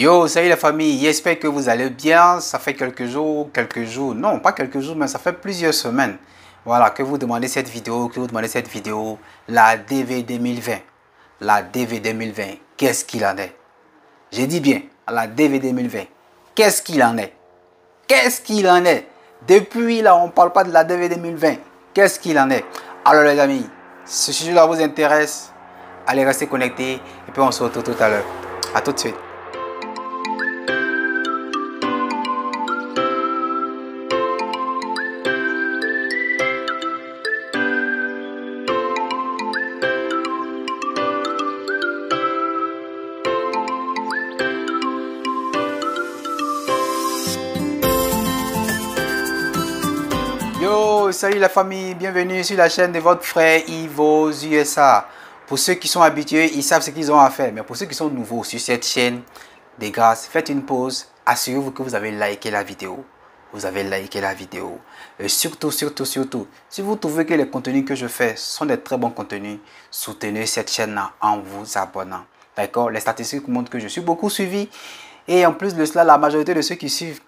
Yo, salut la famille, j'espère que vous allez bien. Ça fait quelques jours, quelques jours, non pas quelques jours, mais ça fait plusieurs semaines. Voilà, que vous demandez cette vidéo, que vous demandez cette vidéo, la DV 2020. La DV 2020, qu'est-ce qu'il en est J'ai dit bien, la DV 2020, qu'est-ce qu'il en est Qu'est-ce qu'il en est Depuis là, on ne parle pas de la DV 2020. Qu'est-ce qu'il en est Alors les amis, si ce sujet-là vous intéresse, allez rester connectés et puis on se retrouve tout à l'heure. A tout de suite. Oh, salut la famille, bienvenue sur la chaîne de votre frère Ivo USA. Pour ceux qui sont habitués, ils savent ce qu'ils ont à faire. Mais pour ceux qui sont nouveaux sur cette chaîne, Des grâces, faites une pause. Assurez-vous que vous avez liké la vidéo. Vous avez liké la vidéo. surtout, surtout, surtout, si vous trouvez que les contenus que je fais sont des très bons contenus, soutenez cette chaîne en vous abonnant. D'accord Les statistiques montrent que je suis beaucoup suivi. Et en plus de cela, la majorité de ceux qui suivent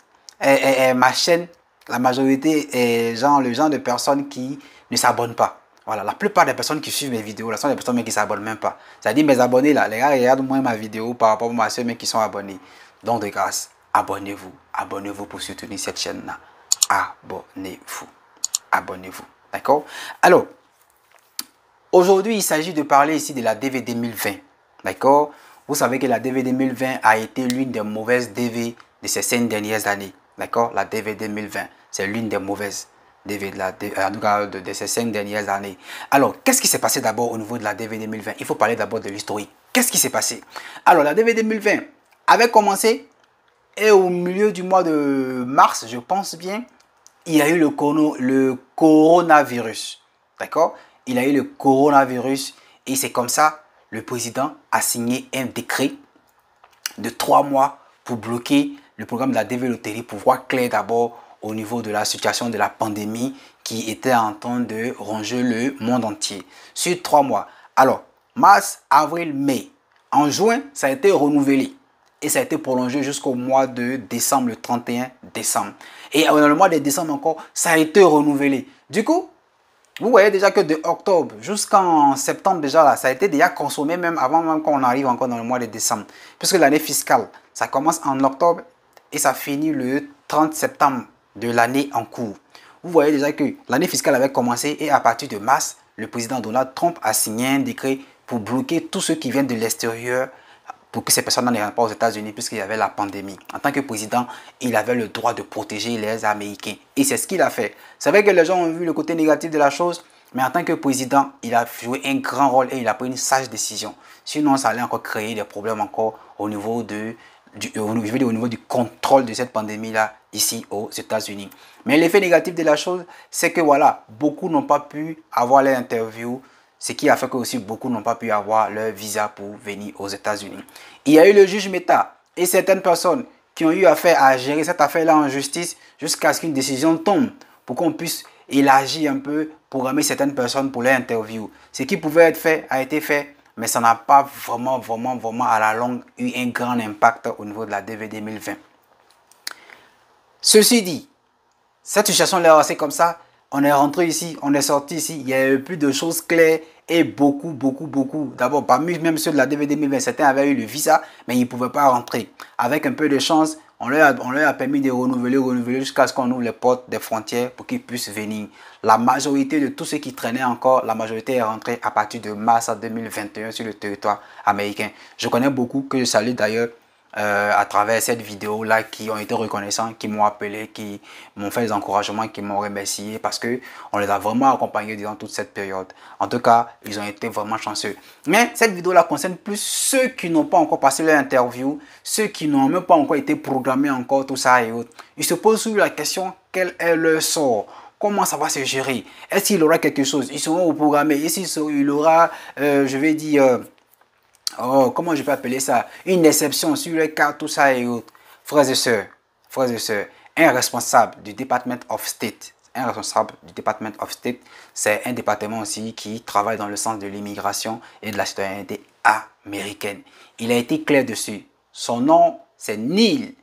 ma chaîne la majorité est genre, le genre de personnes qui ne s'abonnent pas. Voilà, la plupart des personnes qui suivent mes vidéos, là, sont des personnes qui ne s'abonnent même pas. C'est-à-dire mes abonnés, là, les gars regardent moins ma vidéo par rapport à ceux mais qui sont abonnés. Donc, de grâce, abonnez-vous. Abonnez-vous pour soutenir cette chaîne-là. Abonnez-vous. Abonnez-vous. D'accord Alors, aujourd'hui, il s'agit de parler ici de la DV 2020. D'accord Vous savez que la DV 2020 a été l'une des mauvaises DV de ces cinq dernières années. D'accord La DVD 2020, c'est l'une des mauvaises DVD, euh, de, ces cinq dernières années. Alors, qu'est-ce qui s'est passé d'abord au niveau de la DVD 2020 Il faut parler d'abord de l'historique. Qu'est-ce qui s'est passé Alors, la DVD 2020 avait commencé et au milieu du mois de mars, je pense bien, il y a eu le, le coronavirus. D'accord Il y a eu le coronavirus et c'est comme ça, le président a signé un décret de trois mois pour bloquer le programme de la développerie pour voir clair d'abord au niveau de la situation de la pandémie qui était en train de ronger le monde entier. Sur trois mois. Alors, mars, avril, mai. En juin, ça a été renouvelé. Et ça a été prolongé jusqu'au mois de décembre, le 31 décembre. Et dans euh, le mois de décembre encore, ça a été renouvelé. Du coup, vous voyez déjà que de octobre jusqu'en septembre déjà, là, ça a été déjà consommé même avant même qu'on arrive encore dans le mois de décembre. Puisque l'année fiscale, ça commence en octobre et ça finit le 30 septembre de l'année en cours. Vous voyez déjà que l'année fiscale avait commencé et à partir de mars, le président Donald Trump a signé un décret pour bloquer tous ceux qui viennent de l'extérieur pour que ces personnes n'arrivent pas aux États-Unis puisqu'il y avait la pandémie. En tant que président, il avait le droit de protéger les Américains. Et c'est ce qu'il a fait. C'est vrai que les gens ont vu le côté négatif de la chose, mais en tant que président, il a joué un grand rôle et il a pris une sage décision. Sinon, ça allait encore créer des problèmes encore au niveau de je vais dire au niveau du contrôle de cette pandémie-là ici aux États-Unis. Mais l'effet négatif de la chose, c'est que voilà, beaucoup n'ont pas pu avoir l'interview, ce qui a fait que aussi beaucoup n'ont pas pu avoir leur visa pour venir aux États-Unis. Il y a eu le juge Meta et certaines personnes qui ont eu affaire à gérer cette affaire-là en justice jusqu'à ce qu'une décision tombe pour qu'on puisse élargir un peu, programmer certaines personnes pour l'interview. Ce qui pouvait être fait a été fait mais ça n'a pas vraiment, vraiment, vraiment à la longue eu un grand impact au niveau de la DV 2020. Ceci dit, cette situation est assez comme ça. On est rentré ici, on est sorti ici. Il y a eu plus de choses claires et beaucoup, beaucoup, beaucoup. D'abord, parmi même ceux de la DV 2020, certains avaient eu le visa, mais ils ne pouvaient pas rentrer. Avec un peu de chance, on leur, a, permis de renouveler, renouveler jusqu'à ce qu'on ouvre les portes des frontières pour qu'ils puissent venir. La majorité de tous ceux qui traînaient encore, la majorité est rentrée à partir de mars 2021 sur le territoire américain. Je connais beaucoup que je salue d'ailleurs euh, à travers cette vidéo-là qui ont été reconnaissants, qui m'ont appelé, qui m'ont fait des encouragements, qui m'ont remercié parce que on les a vraiment accompagnés durant toute cette période. En tout cas, ils ont été vraiment chanceux. Mais cette vidéo-là concerne plus ceux qui n'ont pas encore passé leur interview, ceux qui n'ont même pas encore été programmés encore, tout ça et autres. Ils se posent souvent la question, quel est leur sort Comment ça va se gérer Est-ce qu'il aura quelque chose Ils seront programmés. Est-ce qu'il aura, euh, je vais dire... Euh, Oh, comment je peux appeler ça Une déception sur les cartes, tout ça et autres. Frères et sœurs, et un responsable du Department of State, un responsable du Department of State, c'est un département aussi qui travaille dans le sens de l'immigration et de la citoyenneté américaine. Il a été clair dessus. Son nom, c'est Neil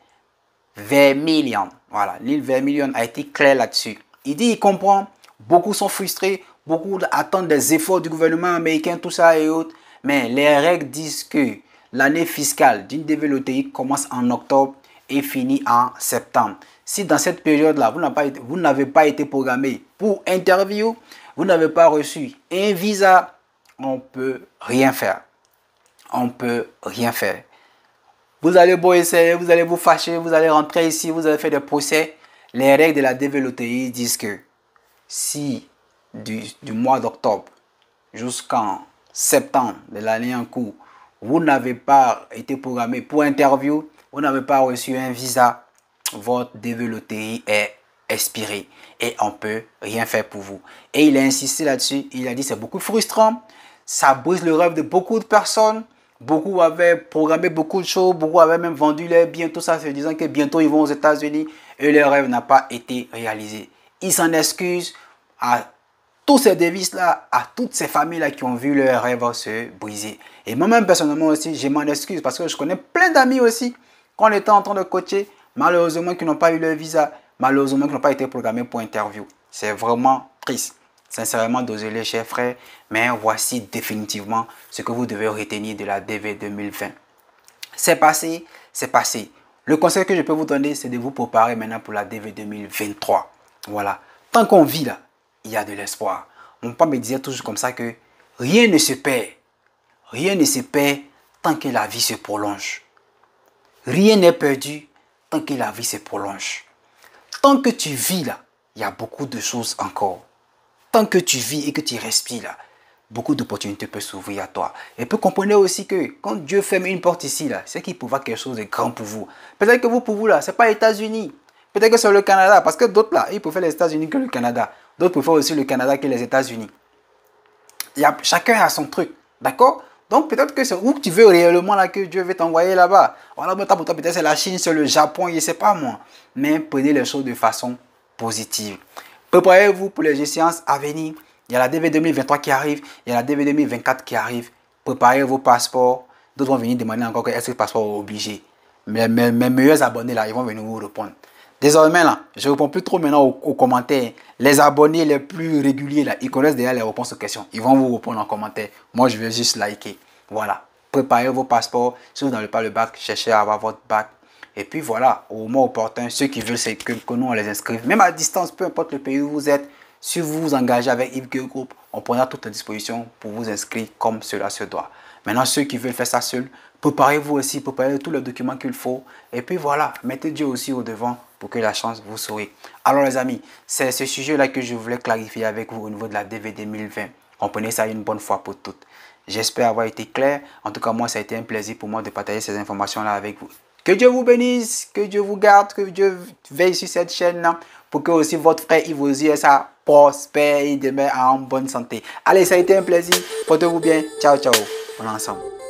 Vermillion. Voilà, Neil Vermillion a été clair là-dessus. Il dit, il comprend, beaucoup sont frustrés, beaucoup attendent des efforts du gouvernement américain, tout ça et autres. Mais les règles disent que l'année fiscale d'une DVLOTI commence en octobre et finit en septembre. Si dans cette période-là, vous n'avez pas, été programmé pour interview, vous n'avez pas reçu un visa, on ne peut rien faire. On ne peut rien faire. Vous allez beau vous allez vous fâcher, vous allez rentrer ici, vous allez faire des procès. Les règles de la DVLOTI disent que si du mois d'octobre jusqu'en septembre de l'année en cours, vous n'avez pas été programmé pour interview, vous n'avez pas reçu un visa, votre développement est expiré et on peut rien faire pour vous. Et il a insisté là-dessus, il a dit c'est beaucoup frustrant, ça brise le rêve de beaucoup de personnes. Beaucoup avaient programmé beaucoup de choses, beaucoup avaient même vendu les tout ça se disant que bientôt ils vont aux États-Unis et leur rêve n'a pas été réalisé. Il s'en excuse à tous ces devises-là, à toutes ces familles-là qui ont vu leurs rêves se briser. Et moi-même, personnellement aussi, je m'en excuse parce que je connais plein d'amis aussi qu'on était en train de coacher, malheureusement, qui n'ont pas eu leur visa, malheureusement, qui n'ont pas été programmés pour interview. C'est vraiment triste. Sincèrement, désolé, chers frères, mais voici définitivement ce que vous devez retenir de la DV 2020. C'est passé, c'est passé. Le conseil que je peux vous donner, c'est de vous préparer maintenant pour la DV 2023. Voilà. Tant qu'on vit là, il y a de l'espoir. Mon père me disait toujours comme ça que rien ne se perd. Rien ne se perd tant que la vie se prolonge. Rien n'est perdu tant que la vie se prolonge. Tant que tu vis là, il y a beaucoup de choses encore. Tant que tu vis et que tu respires là, beaucoup d'opportunités peuvent s'ouvrir à toi. Et peut comprendre aussi que quand Dieu ferme une porte ici, là, c'est qu'il pourra quelque chose de grand pour vous. Peut-être que vous, pour vous, là, ce n'est pas les États-Unis. Peut-être que c'est le Canada, parce que d'autres, là, ils préfèrent les États-Unis que le Canada. D'autres préfèrent aussi le Canada que les États-Unis. Chacun a son truc, d'accord donc peut-être que c'est où tu veux réellement là que Dieu veut t'envoyer là-bas. Voilà, pour peut-être c'est la Chine, c'est le Japon, je ne sais pas moi. Mais prenez les choses de façon positive. Préparez-vous pour les séances à venir. Il y a la DV 2023 qui arrive, il y a la DV 2024 qui arrive. Préparez vos passeports. D'autres vont venir demander encore est-ce que le passeport est obligé. mes meilleurs abonnés là, ils vont venir vous répondre. Désormais, là, je ne réponds plus trop maintenant aux, commentaires. Les abonnés les plus réguliers, là, ils connaissent déjà les réponses aux questions. Ils vont vous répondre en commentaire. Moi, je veux juste liker. Voilà. Préparez vos passeports. Si vous n'avez pas le bac, cherchez à avoir votre bac. Et puis voilà, au moment opportun, ceux qui veulent, c'est que, nous, on les inscrive. Même à distance, peu importe le pays où vous êtes, si vous vous engagez avec Yves Group, on prendra toutes les dispositions pour vous inscrire comme cela se doit. Maintenant, ceux qui veulent faire ça seuls, Préparez-vous aussi, préparez tous les documents qu'il faut. Et puis voilà, mettez Dieu aussi au devant pour que la chance vous sourie. Alors les amis, c'est ce sujet-là que je voulais clarifier avec vous au niveau de la DV 2020. Comprenez ça une bonne fois pour toutes. J'espère avoir été clair. En tout cas, moi, ça a été un plaisir pour moi de partager ces informations-là avec vous. Que Dieu vous bénisse, que Dieu vous garde, que Dieu veille sur cette chaîne-là pour que aussi votre frère Yves ça prospère et demeure en bonne santé. Allez, ça a été un plaisir. Portez-vous bien. Ciao, ciao. On est ensemble.